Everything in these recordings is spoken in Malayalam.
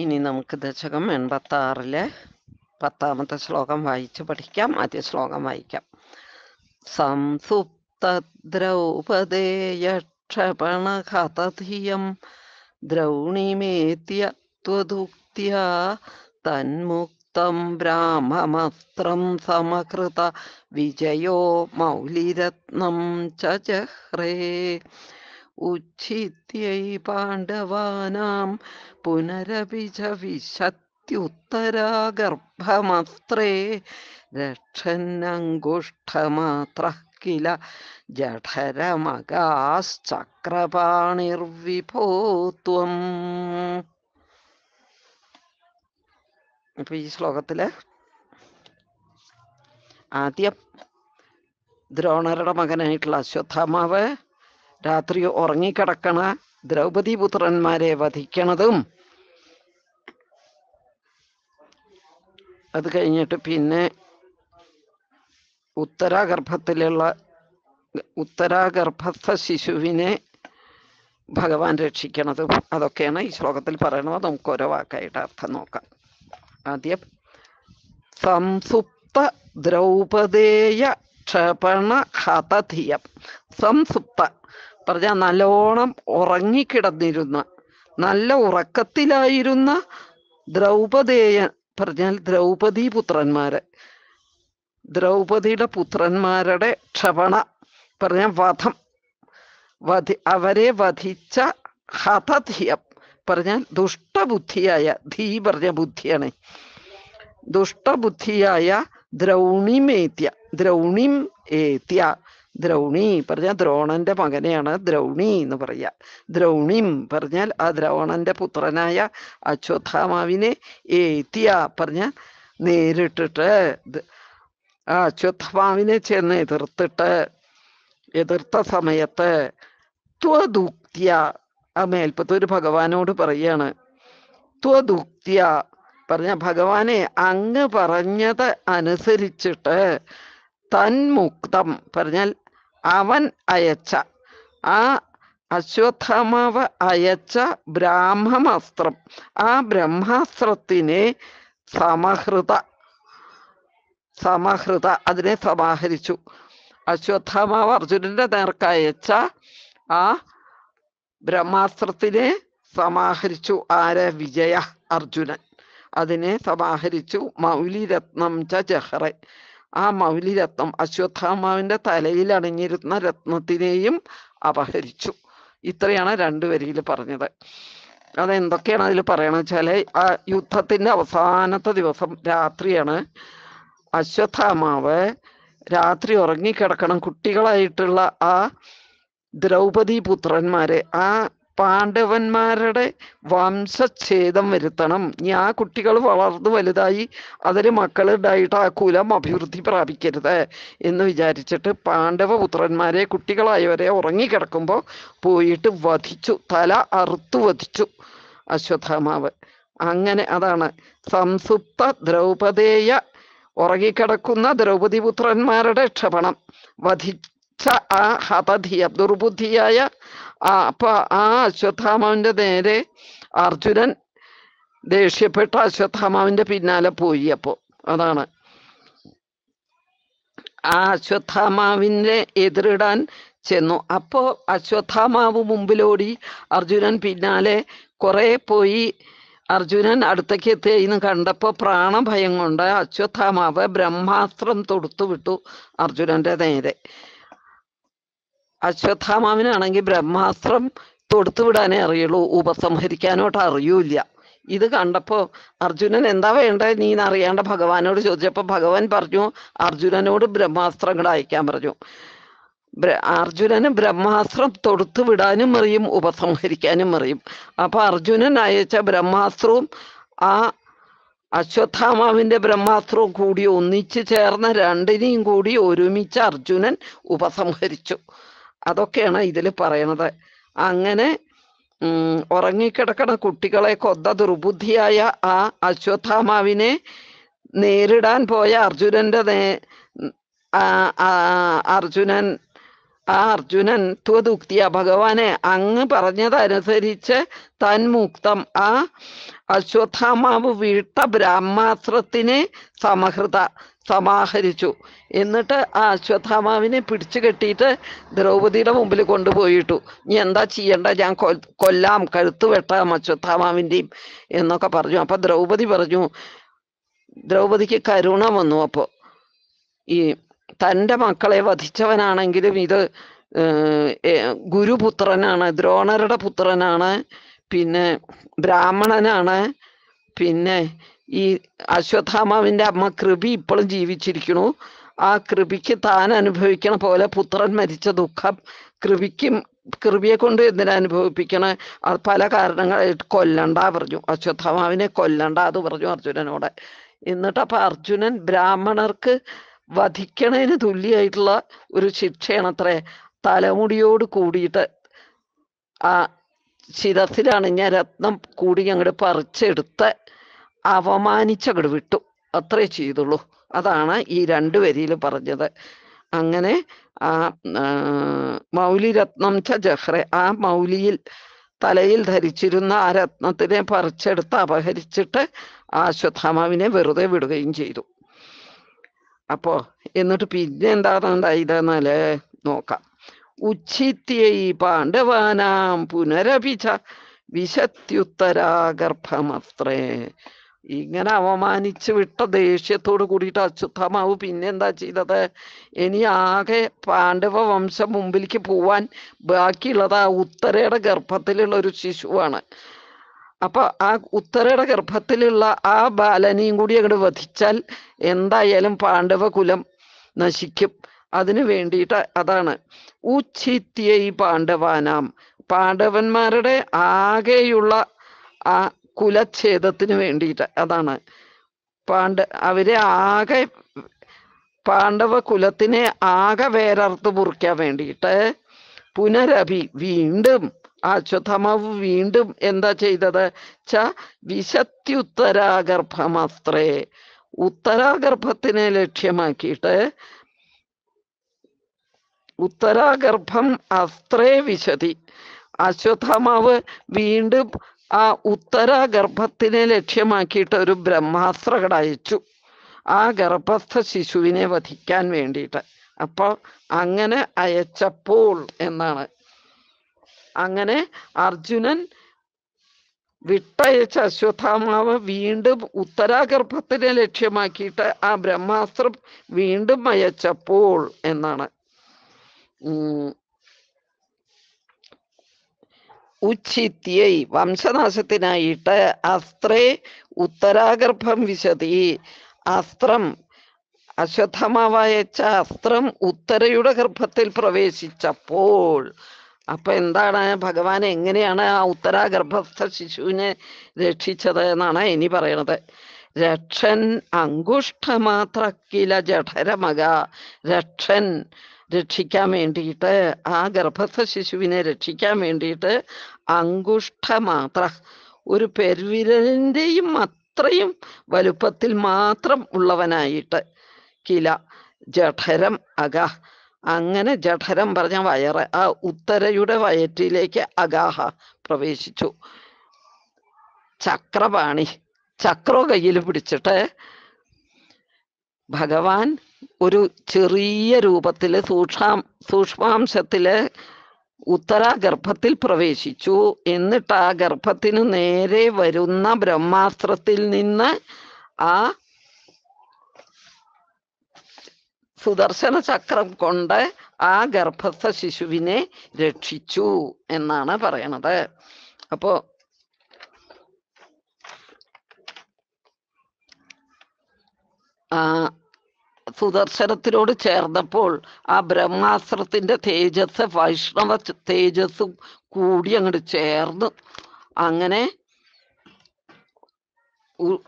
ഇനി നമുക്ക് ദശകം എൺപത്തി ആറിലെ പത്താമത്തെ ശ്ലോകം വായിച്ചു പഠിക്കാം ആദ്യ ശ്ലോകം വായിക്കാം സംസുപ്തദ്രൗപദേയക്ഷപണഹതധിയം ദ്രൗണിമേത്യ ത്വദുക്തിയ തന്മുക്തം ബ്രാഹ്മമസ്ത്രം സമകൃത വിജയോ മൗലിരത്നം ചജഹ്രേ उच्छित्यै पाण्डवानां पुनरपि च विशत्युत्तरागर्भमस्त्रे रक्षन्नङ्गुष्ठमात्रः किल जठरमगाश्चक्रपाणिर्विभो त्वम् അപ്പൊ ഈ ശ്ലോകത്തില് ആദ്യം ദ്രോണരുടെ മകനായിട്ടുള്ള അശ്വത്ഥാമാവ് രാത്രി ഉറങ്ങിക്കിടക്കണ ദ്രൗപദി പുത്രന്മാരെ വധിക്കണതും അത് കഴിഞ്ഞിട്ട് പിന്നെ ഉത്തരാഗർഭത്തിലുള്ള ഉത്തരാഗർഭസ്ഥ ശിശുവിനെ ഭഗവാൻ രക്ഷിക്കണതും അതൊക്കെയാണ് ഈ ശ്ലോകത്തിൽ പറയണത് നമുക്ക് ഓരോ വാക്കായിട്ട് അർത്ഥം നോക്കാം ആദ്യം സംസുപ്ത ദ്രൗപദേയ ക്ഷേപണ ഹതധീയം സംസുപ്ത പറഞ്ഞ നല്ലോണം ഉറങ്ങിക്കിടന്നിരുന്ന നല്ല ഉറക്കത്തിലായിരുന്ന ദ്രൗപദേയൻ പറഞ്ഞാൽ ദ്രൗപദി പുത്രന്മാരെ ദ്രൗപദിയുടെ പുത്രന്മാരുടെ ക്ഷവണ പറഞ്ഞ വധം വധി അവരെ വധിച്ച ഹതധീയം പറഞ്ഞാൽ ദുഷ്ടബുദ്ധിയായ ധീ പറഞ്ഞ ബുദ്ധിയാണ് ദുഷ്ടബുദ്ധിയായ ദ്രൗണിമേത്യ ദ്രൗണിം ഏത്യ ദ്രൗണി പറഞ്ഞാൽ ദ്രോണന്റെ മകനെയാണ് ദ്രൗണി എന്ന് പറയുക ദ്രൗണിം പറഞ്ഞാൽ ആ ദ്രോണന്റെ പുത്രനായ അശ്വത്ഥാമാവിനെ ഏത്യ പറഞ്ഞ നേരിട്ടിട്ട് ആ അശ്വത്ഥമാവിനെ ചെന്ന് എതിർത്തിട്ട് എതിർത്ത സമയത്ത് ത്വദുക്തിയ ആ മേൽപ്പത്തൂർ ഭഗവാനോട് പറയാണ് ത്വദുക്തിയ പറഞ്ഞ ഭഗവാനെ അങ്ങ് പറഞ്ഞത് അനുസരിച്ചിട്ട് തന്മുക്തം പറഞ്ഞാൽ അവൻ അയച്ച ആ അശ്വത്ഥമാവ് അയച്ച ബ്രാഹ്മമാസ്ത്രം ആ ബ്രഹ്മാസ്ത്രത്തിനെ സമഹൃത സമഹൃത അതിനെ സമാഹരിച്ചു അശ്വത്ഥമാവ് അർജുനന്റെ നേർക്ക് അയച്ച ആ ബ്രഹ്മാസ്ത്രത്തിനെ സമാഹരിച്ചു ആര വിജയ അർജുനൻ അതിനെ സമാഹരിച്ചു മൗലിരത്നം ച ജഹ്റെ ആ മൗലിരത്നം അശ്വത്ഥാമാവിന്റെ തലയിൽ അണിഞ്ഞിരുന്ന രത്നത്തിനെയും അപഹരിച്ചു ഇത്രയാണ് രണ്ടു വരിയിൽ പറഞ്ഞത് അതെന്തൊക്കെയാണ് അതിൽ പറയണത് വെച്ചാൽ ആ യുദ്ധത്തിന്റെ അവസാനത്തെ ദിവസം രാത്രിയാണ് അശ്വത്ഥാമാവ് രാത്രി ഉറങ്ങിക്കിടക്കണം കുട്ടികളായിട്ടുള്ള ആ ദ്രൗപദി പുത്രന്മാരെ ആ പാണ്ഡവന്മാരുടെ വംശഛേദം വരുത്തണം ആ കുട്ടികൾ വളർന്നു വലുതായി അതിൽ മക്കൾ ഡൈഡാക്കൂലം അഭിവൃദ്ധി പ്രാപിക്കരുത് എന്ന് വിചാരിച്ചിട്ട് പാണ്ഡവപുത്രന്മാരെ കുട്ടികളായവരെ ഉറങ്ങിക്കിടക്കുമ്പോൾ പോയിട്ട് വധിച്ചു തല അറുത്തു വധിച്ചു അശ്വത്ഥാമാവ് അങ്ങനെ അതാണ് സംസുപ്ത ദ്രൗപദേയ ഉറങ്ങിക്കിടക്കുന്ന ദ്രൗപദി പുത്രന്മാരുടെ ക്ഷപണം വധി ആ ഹതധി ദുർബുദ്ധിയായ ആ അപ്പൊ ആ അശ്വത്ഥാമാവിന്റെ നേരെ അർജുനൻ ദേഷ്യപ്പെട്ട അശ്വത്ഥാമാവിന്റെ പിന്നാലെ പോയി അപ്പോ അതാണ് ആ അശ്വത്ഥാമാവിനെ എതിരിടാൻ ചെന്നു അപ്പോ അശ്വത്ഥാമാവ് മുമ്പിലോടി അർജുനൻ പിന്നാലെ കുറെ പോയി അർജുനൻ അടുത്തേക്ക് എത്തിയെന്ന് കണ്ടപ്പോൾ പ്രാണഭയം കൊണ്ട് അശ്വത്ഥാമാവ് ബ്രഹ്മാസ്ത്രം തൊടുത്തു വിട്ടു അർജുനന്റെ നേരെ അശ്വത്ഥാമാവിനാണെങ്കിൽ ബ്രഹ്മാസ്ത്രം തൊടുത്തുവിടാനേ അറിയുള്ളൂ ഉപസംഹരിക്കാനോട്ട് അറിയൂല ഇത് കണ്ടപ്പോൾ അർജുനൻ എന്താ വേണ്ടത് നീ അറിയാണ്ട് ഭഗവാനോട് ചോദിച്ചപ്പോൾ ഭഗവാൻ പറഞ്ഞു അർജുനനോട് ബ്രഹ്മാസ്ത്രങ്ങൾ അയക്കാൻ പറഞ്ഞു അർജുനന് ബ്രഹ്മാസ്ത്രം തൊടുത്തു വിടാനും അറിയും ഉപസംഹരിക്കാനും അറിയും അപ്പൊ അർജുനൻ അയച്ച ബ്രഹ്മാസ്ത്രവും ആ അശ്വത്ഥാമാവിന്റെ ബ്രഹ്മാസ്ത്രവും കൂടി ഒന്നിച്ചു ചേർന്ന രണ്ടിനെയും കൂടി ഒരുമിച്ച് അർജുനൻ ഉപസംഹരിച്ചു അതൊക്കെയാണ് ഇതിൽ പറയണത് അങ്ങനെ ഉറങ്ങിക്കിടക്കണ കുട്ടികളെ കൊന്ന ദുർബുദ്ധിയായ ആ അശ്വത്ഥാമാവിനെ നേരിടാൻ പോയ അർജുനന്റെ നേ അർജുനൻ ആ അർജുനൻ ത്വതുക്തിയ ഭഗവാനെ അങ്ങ് പറഞ്ഞതനുസരിച്ച് മുക്തം ആ അശ്വത്ഥാമാവ് വീട്ട ബ്രാഹ്മാസ്ത്രത്തിനെ സമഹൃത സമാഹരിച്ചു എന്നിട്ട് ആ അശ്വത്ഥാമാവിനെ പിടിച്ചു കെട്ടിയിട്ട് ദ്രൗപതിയുടെ മുമ്പിൽ കൊണ്ടുപോയിട്ടു നീ എന്താ ചെയ്യണ്ട ഞാൻ കൊല്ലാം കഴുത്ത് വെട്ടാം അശ്വത്ഥാമാവിൻ്റെയും എന്നൊക്കെ പറഞ്ഞു അപ്പം ദ്രൗപതി പറഞ്ഞു ദ്രൗപതിക്ക് കരുണ വന്നു അപ്പോൾ ഈ തൻ്റെ മക്കളെ വധിച്ചവനാണെങ്കിലും ഇത് ഗുരുപുത്രനാണ് ദ്രോണരുടെ പുത്രനാണ് പിന്നെ ബ്രാഹ്മണനാണ് പിന്നെ ഈ അശ്വത്ഥാമാവിൻ്റെ അമ്മ കൃപി ഇപ്പോഴും ജീവിച്ചിരിക്കുന്നു ആ കൃപിക്ക് താൻ അനുഭവിക്കണ പോലെ പുത്രൻ മരിച്ച ദുഃഖം കൃപിക്കും കൃപിയെ കൊണ്ട് എന്തിനാ അനുഭവിപ്പിക്കണ പല കാരണങ്ങളായിട്ട് കൊല്ലണ്ട പറഞ്ഞു അശ്വത്ഥാമാവിനെ കൊല്ലണ്ട അത് പറഞ്ഞു അർജുനനോട് എന്നിട്ടപ്പോൾ അർജുനൻ ബ്രാഹ്മണർക്ക് വധിക്കണതിന് തുല്യമായിട്ടുള്ള ഒരു ശിക്ഷയാണ് അത്രേ തലമുടിയോട് കൂടിയിട്ട് ആ ശിരസിലാണ് ഞാൻ രത്നം കൂടി ഞങ്ങളുടെ പറിച്ചെടുത്ത് അവമാനിച്ചങ്ങട് വിട്ടു അത്രേ ചെയ്തുള്ളൂ അതാണ് ഈ രണ്ട് വരിയിൽ പറഞ്ഞത് അങ്ങനെ ആ മൗലിരത്നം ച ജഹ്റെ ആ മൗലിയിൽ തലയിൽ ധരിച്ചിരുന്ന ആ രത്നത്തിനെ പറിച്ചെടുത്ത് അപഹരിച്ചിട്ട് ആ അശ്വത്ഥാമാവിനെ വെറുതെ വിടുകയും ചെയ്തു അപ്പോ എന്നിട്ട് പിന്നെ എന്താണ് ഉണ്ടായതെന്നാല് നോക്കാം ഉച്ചിത്യൈ പാണ്ഡവാനാം പുനരപിച്ച വിശത്യുത്തരാഗർഭമത്രേ ഇങ്ങനെ അവമാനിച്ചു വിട്ട ദേഷ്യത്തോട് കൂടിയിട്ട് അശ്വത്ഥമാവ് പിന്നെന്താ ചെയ്തത് ഇനി ആകെ പാണ്ഡവ വംശം മുമ്പിലേക്ക് പോവാൻ ബാക്കിയുള്ളത് ആ ഉത്തരയുടെ ഗർഭത്തിലുള്ള ഒരു ശിശുവാണ് അപ്പൊ ആ ഉത്തരയുടെ ഗർഭത്തിലുള്ള ആ ബാലനെയും കൂടി അങ്ങോട്ട് വധിച്ചാൽ എന്തായാലും പാണ്ഡവ കുലം നശിക്കും അതിനു വേണ്ടിയിട്ട് അതാണ് ഉച്ചിത്യൈ പാണ്ഡവാനാം പാണ്ഡവന്മാരുടെ ആകെയുള്ള ആ കുലഛേദത്തിന് വേണ്ടിയിട്ട് അതാണ് പാണ്ഡ അവരെ ആകെ പാണ്ഡവ കുലത്തിനെ ആകെ വേരർത്ത് മുറിക്കാൻ വേണ്ടിയിട്ട് പുനരഭി വീണ്ടും അശ്വത്ഥമാവ് വീണ്ടും എന്താ ചെയ്തത് ച വിശത്യുത്തരാഗർഭമത്രേ ഉത്തരാഗർഭത്തിനെ ലക്ഷ്യമാക്കിയിട്ട് ഉത്തരാഗർഭം അത്രേ വിശതി അശ്വത്ഥമാവ് വീണ്ടും ആ ഉത്തരാഗർഭത്തിനെ ലക്ഷ്യമാക്കിയിട്ട് ഒരു ബ്രഹ്മാസ്ത്ര കടയച്ചു ആ ഗർഭസ്ഥ ശിശുവിനെ വധിക്കാൻ വേണ്ടിയിട്ട് അപ്പോൾ അങ്ങനെ അയച്ചപ്പോൾ എന്നാണ് അങ്ങനെ അർജുനൻ വിട്ടയച്ച അശ്വത്ഥാമാവ് വീണ്ടും ഉത്തരാഗർഭത്തിനെ ലക്ഷ്യമാക്കിയിട്ട് ആ ബ്രഹ്മാസ്ത്രം വീണ്ടും അയച്ചപ്പോൾ എന്നാണ് ഉച്ചിത്യൈ വംശനാശത്തിനായിട്ട് അസ്ത്രേ ഉത്തരാഗർഭം വിശതി അസ്ത്രം അശ്വത്ഥമാവായച്ച അസ്ത്രം ഉത്തരയുടെ ഗർഭത്തിൽ പ്രവേശിച്ചപ്പോൾ അപ്പൊ എന്താണ് ഭഗവാൻ എങ്ങനെയാണ് ആ ഉത്തരാഗർഭസ്ഥ ശിശുവിനെ രക്ഷിച്ചത് എന്നാണ് ഇനി പറയണത് രക്ഷൻ അങ്കുഷ്ഠമാത്രക്കില ജഠരമക രക്ഷൻ രക്ഷിക്കാൻ വേണ്ടിയിട്ട് ആ ഗർഭസ്ഥ ശിശുവിനെ രക്ഷിക്കാൻ വേണ്ടിയിട്ട് അങ്കുഷ്ഠമാത്ര ഒരു പെരുവിരലിൻ്റെയും അത്രയും വലുപ്പത്തിൽ മാത്രം ഉള്ളവനായിട്ട് കില ജഠരം അക അങ്ങനെ ജഠരം പറഞ്ഞ വയറ് ആ ഉത്തരയുടെ വയറ്റിലേക്ക് അഗാഹ പ്രവേശിച്ചു ചക്രപാണി ചക്രോ കയ്യിൽ പിടിച്ചിട്ട് ഭഗവാൻ ഒരു ചെറിയ രൂപത്തിൽ സൂക്ഷാം സൂക്ഷ്മാംശത്തില് ഉത്തരാഗർഭത്തിൽ പ്രവേശിച്ചു എന്നിട്ട് ആ ഗർഭത്തിനു നേരെ വരുന്ന ബ്രഹ്മാസ്ത്രത്തിൽ നിന്ന് ആ സുദർശന ചക്രം കൊണ്ട് ആ ഗർഭസ്ഥ ശിശുവിനെ രക്ഷിച്ചു എന്നാണ് പറയണത് അപ്പോ ആ സുദർശനത്തിനോട് ചേർന്നപ്പോൾ ആ ബ്രഹ്മാസ്ത്രത്തിന്റെ തേജസ് വൈഷ്ണവ തേജസ്സും കൂടി അങ്ങോട്ട് ചേർന്നു അങ്ങനെ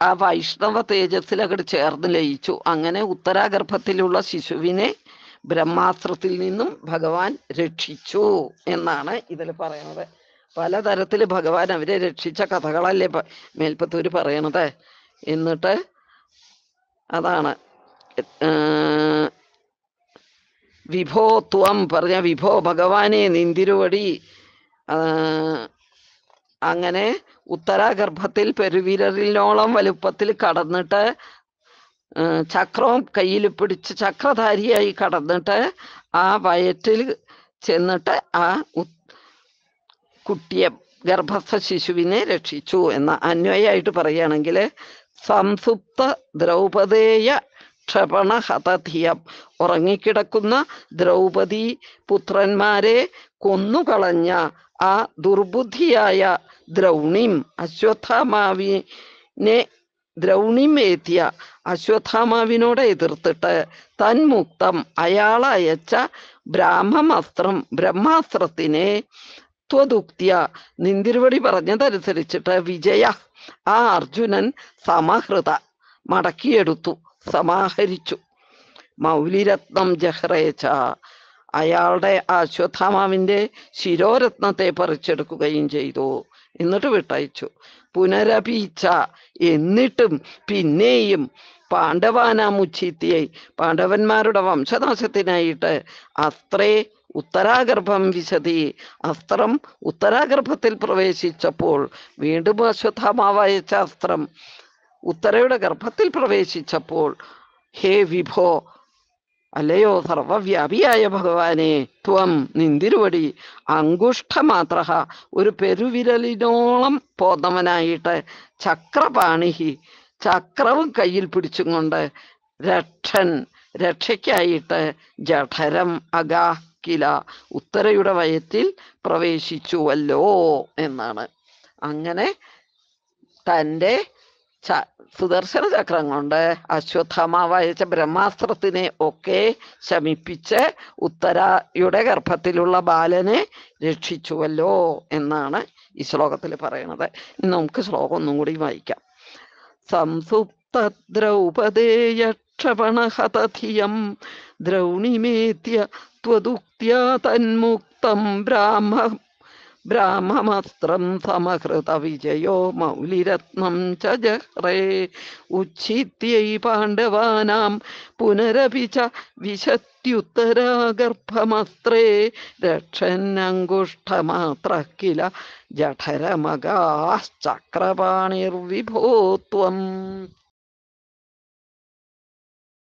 ആ വൈഷ്ണവ തേജസ്സിൽ അങ്ങോട്ട് ചേർന്ന് ലയിച്ചു അങ്ങനെ ഉത്തരാഗർഭത്തിലുള്ള ശിശുവിനെ ബ്രഹ്മാസ്ത്രത്തിൽ നിന്നും ഭഗവാൻ രക്ഷിച്ചു എന്നാണ് ഇതിൽ പറയുന്നത് പലതരത്തിൽ ഭഗവാൻ അവരെ രക്ഷിച്ച കഥകളല്ലേ മേൽപ്പത്തൂര് പറയണത് എന്നിട്ട് അതാണ് വിഭോത്വം പറഞ്ഞ വിഭോ ഭഗവാനെ നിന്തിരുവടി അങ്ങനെ ഉത്തരാഗർഭത്തിൽ പെരുവിരലിനോളം വലുപ്പത്തിൽ കടന്നിട്ട് ചക്രവും കയ്യിൽ പിടിച്ച് ചക്രധാരിയായി കടന്നിട്ട് ആ വയറ്റിൽ ചെന്നിട്ട് ആ കുട്ടിയെ ഗർഭസ്ഥ ശിശുവിനെ രക്ഷിച്ചു എന്ന അന്വയായിട്ട് പറയുകയാണെങ്കിൽ സംസുപ്ത ദ്രൗപദേയ ക്ഷപണ ഹതധിയം ഉറങ്ങിക്കിടക്കുന്ന ദ്രൗപദി പുത്രന്മാരെ കൊന്നുകളഞ്ഞ ആ ദുർബുദ്ധിയായ ദ്രൗണിം അശ്വത്ഥാമാവിനെ ദ്രൗണിമേത്തിയ അശ്വത്ഥാമാവിനോട് എതിർത്തിട്ട് തന്മുക്തം അയാളയച്ച ബ്രാഹ്മമസ്ത്രം ബ്രഹ്മാസ്ത്രത്തിനെ ത്വദുക്തിയ നിന്തിരുവടി പറഞ്ഞതനുസരിച്ചിട്ട് വിജയ ആ അർജുനൻ സമഹൃത മടക്കിയെടുത്തു സമാഹരിച്ചു മൗലിരത്നം ജഹ്റേച്ച അയാളുടെ അശ്വത്ഥാമാവിൻ്റെ ശിരോരത്നത്തെ പറിച്ചെടുക്കുകയും ചെയ്തു എന്നിട്ട് വിട്ടയച്ചു പുനരഭീച്ച എന്നിട്ടും പിന്നെയും പാണ്ഡവാനാമുച്ചീത്തിയെ പാണ്ഡവന്മാരുടെ വംശനാശത്തിനായിട്ട് അത്രേ ഉത്തരാഗർഭം വിശതി അസ്ത്രം ഉത്തരാഗർഭത്തിൽ പ്രവേശിച്ചപ്പോൾ വീണ്ടും അശ്വത്ഥാമാവായ അസ്ത്രം ഉത്തരയുടെ ഗർഭത്തിൽ പ്രവേശിച്ചപ്പോൾ ഹേ വിഭോ അല്ലയോ സർവവ്യാപിയായ ഭഗവാനെ ത്വം നിന്തിരുവടി അങ്കുഷ്ഠമാത്ര ഒരു പെരുവിരലിനോളം പോന്നവനായിട്ട് ചക്രപാണിഹി ചക്രവും കയ്യിൽ പിടിച്ചും കൊണ്ട് രക്ഷൻ രക്ഷയ്ക്കായിട്ട് ജഠരം അഗാ കില ഉത്തരയുടെ വയത്തിൽ പ്രവേശിച്ചുവല്ലോ എന്നാണ് അങ്ങനെ തൻ്റെ സുദർശന ചക്രം കൊണ്ട് അശ്വത്ഥാമാവായ ബ്രഹ്മാസ്ത്രത്തിനെ ഒക്കെ ശമിപ്പിച്ച് ഉത്തരയുടെ ഗർഭത്തിലുള്ള ബാലനെ രക്ഷിച്ചുവല്ലോ എന്നാണ് ഈ ശ്ലോകത്തിൽ പറയുന്നത് ഇനി നമുക്ക് ശ്ലോകം ഒന്നും കൂടി വായിക്കാം സംസുപ്തദ്രൗപദേയക്ഷപണഹതധിയം ദ്രൗണിമേത്യ ത്വദുക്ത്യാ തന്മുക്തം ബ്രാഹ്മ ബ്രാഹ്മമസ്ത്രം സമഹൃത വിജയോ മൗലിരത്നം ച ജഹ്റേ പാണ്ഡവാനാം പുനരപി ച വിശത്യുത്തരാഗർഭമസ്ത്രേ രക്ഷന്നങ്കുഷ്ഠമാത്ര കില ജഠരമകാശ്ചക്രപാണിർവിഭോത്വം